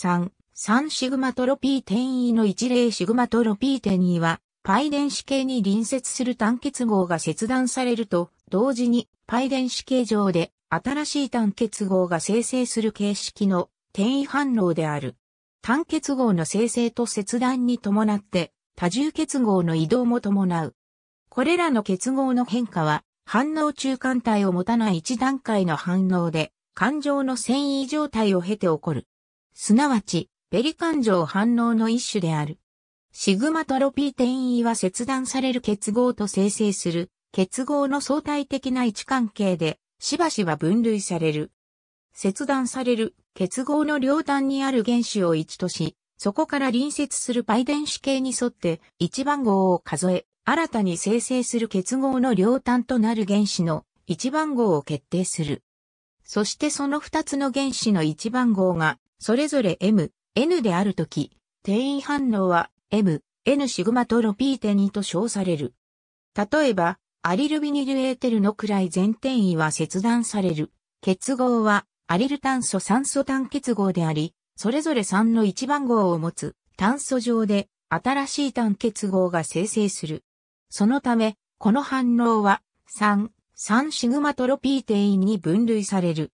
3、3シグマトロピー転移の一例シグマトロピー転移は、パイ電子系に隣接する単結合が切断されると、同時にパイ電子系上で新しい単結合が生成する形式の転移反応である。単結合の生成と切断に伴って多重結合の移動も伴う。これらの結合の変化は反応中間体を持たない一段階の反応で感情の遷移状態を経て起こる。すなわち、ペリカン状反応の一種である。シグマトロピー転移は切断される結合と生成する結合の相対的な位置関係で、しばしば分類される。切断される結合の両端にある原子を1とし、そこから隣接するデ電子系に沿って1番号を数え、新たに生成する結合の両端となる原子の1番号を決定する。そしてその2つの原子の1番号がそれぞれ M、N であるとき、定員反応は M、N シグマトロピーテニと称される。例えば、アリルビニルエーテルの位全定位は切断される。結合は、アリル炭素酸素単結合であり、それぞれ3の1番号を持つ炭素上で新しい単結合が生成する。そのため、この反応は3、3シグマトロピーテインに分類される。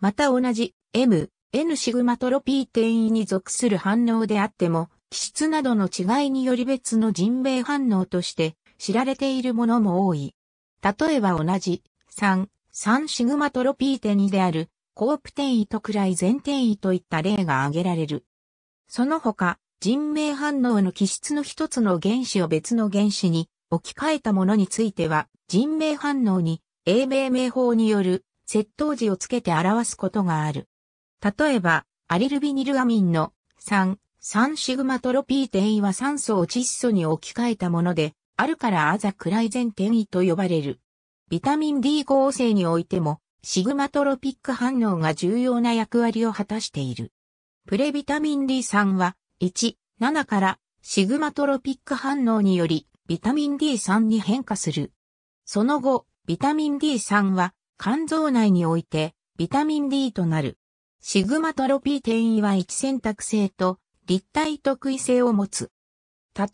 また同じ M、N シグマトロピー転移に属する反応であっても、気質などの違いにより別の人命反応として知られているものも多い。例えば同じ3、3シグマトロピー転移であるコープ転移と位い全転移といった例が挙げられる。その他、人命反応の気質の一つの原子を別の原子に置き換えたものについては、人命反応に英命名法による窃盗時をつけて表すことがある。例えば、アリルビニルアミンの3、3シグマトロピー転移は酸素を窒素に置き換えたもので、あるからアザクライゼン転移と呼ばれる。ビタミン D 合成においても、シグマトロピック反応が重要な役割を果たしている。プレビタミン D3 は、1、7からシグマトロピック反応により、ビタミン D3 に変化する。その後、ビタミン D3 は、肝臓内において、ビタミン D となる。シグマトロピー転移は1選択性と立体特異性を持つ。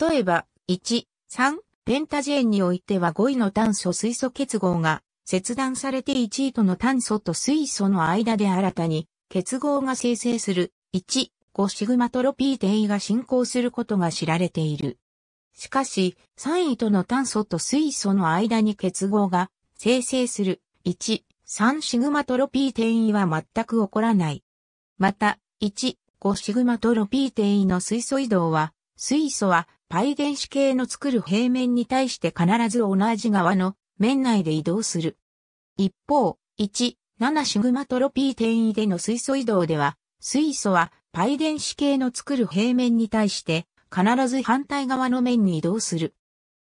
例えば、1、3、ペンタジェンにおいては5位の炭素水素結合が切断されて1位との炭素と水素の間で新たに結合が生成する1、5シグマトロピー転移が進行することが知られている。しかし、3位との炭素と水素の間に結合が生成する1、3シグマトロピー転移は全く起こらない。また、1、5シグマトロピー転移の水素移動は、水素はパイ電子系の作る平面に対して必ず同じ側の面内で移動する。一方、1、7シグマトロピー転移での水素移動では、水素はパイ電子系の作る平面に対して必ず反対側の面に移動する。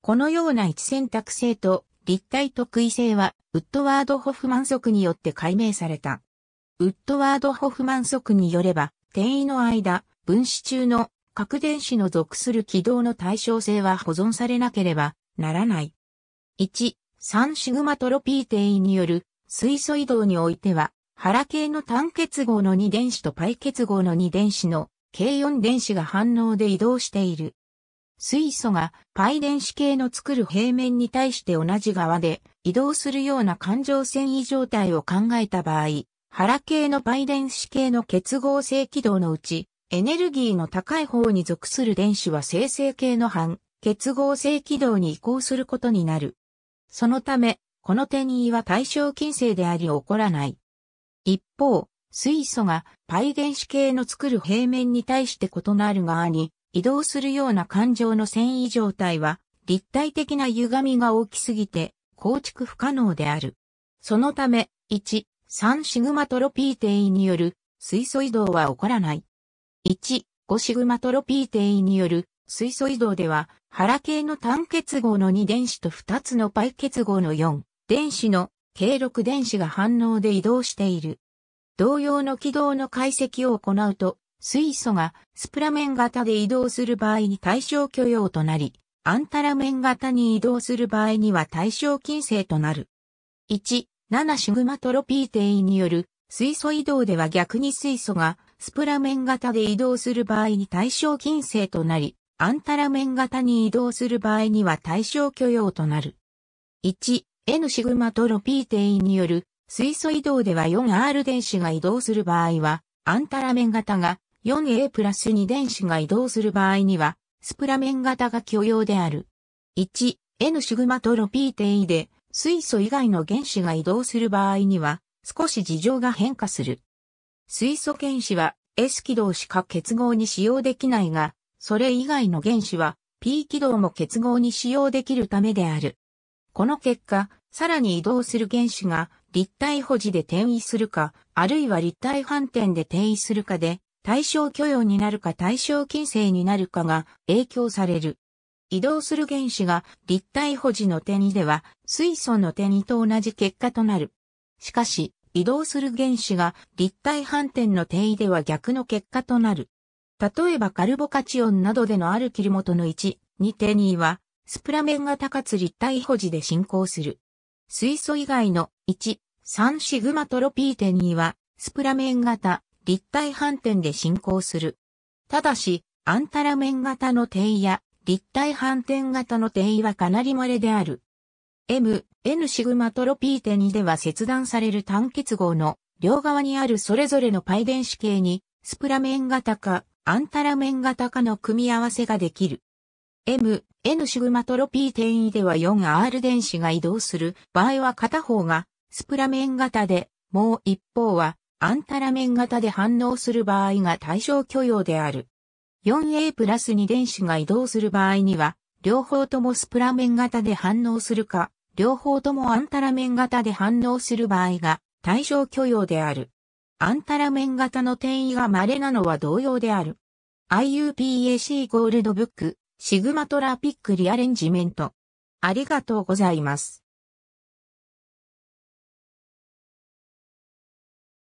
このような位置選択性と立体特異性は、ウッドワード・ホフマン則によって解明された。ウッドワード・ホフマン則によれば、転移の間、分子中の核電子の属する軌道の対称性は保存されなければならない。1、3シグマトロピー転移による水素移動においては、腹系の単結合の2電子とパイ結合の2電子の K4 電子が反応で移動している。水素がパイ電子系の作る平面に対して同じ側で移動するような環状繊維状態を考えた場合、原系のパイ電子系の結合性軌道のうち、エネルギーの高い方に属する電子は生成系の反結合性軌道に移行することになる。そのため、この転移は対象近世であり起こらない。一方、水素がパイ電子系の作る平面に対して異なる側に移動するような感情の繊維状態は、立体的な歪みが大きすぎて、構築不可能である。そのため、1、3シグマトロピー定位による水素移動は起こらない。1、5シグマトロピー定位による水素移動では、腹系の単結合の2電子と2つのパイ結合の4電子の計6電子が反応で移動している。同様の軌道の解析を行うと、水素がスプラメン型で移動する場合に対象許容となり、アンタラメン型に移動する場合には対象金星となる。1、7シグマトロピー定員による水素移動では逆に水素がスプラメン型で移動する場合に対象金星となり、アンタラメン型に移動する場合には対象許容となる。1、N シグマトロピー定員による水素移動では 4R 電子が移動する場合は、アンタラメン型が 4A プラス2電子が移動する場合には、スプラメン型が許容である。1、N シグマトロピー定位で、水素以外の原子が移動する場合には、少し事情が変化する。水素原子は S 軌道しか結合に使用できないが、それ以外の原子は P 軌道も結合に使用できるためである。この結果、さらに移動する原子が立体保持で転移するか、あるいは立体反転で転移するかで、対象許容になるか対象金星になるかが影響される。移動する原子が立体保持の手にでは水素の手にと同じ結果となる。しかし、移動する原子が立体反転の定位では逆の結果となる。例えばカルボカチオンなどでのあるキル元の1、2テニーは、スプラメン型かつ立体保持で進行する。水素以外の1、3シグマトロピーテニーは、スプラメン型立体反転で進行する。ただし、アンタラ面型の定位や立体反転型の定位はかなり稀である。M、N シグマトロピー点では切断される単結合の両側にあるそれぞれのパイ電子系にスプラ面型かアンタラ面型かの組み合わせができる。M、N シグマトロピー点では 4R 電子が移動する場合は片方がスプラ面型で、もう一方はアンタラメン型で反応する場合が対象許容である。4A プラス2電子が移動する場合には、両方ともスプラメン型で反応するか、両方ともアンタラメン型で反応する場合が対象許容である。アンタラメン型の転移が稀なのは同様である。IUPAC ゴールドブック、シグマトラピックリアレンジメント。ありがとうございます。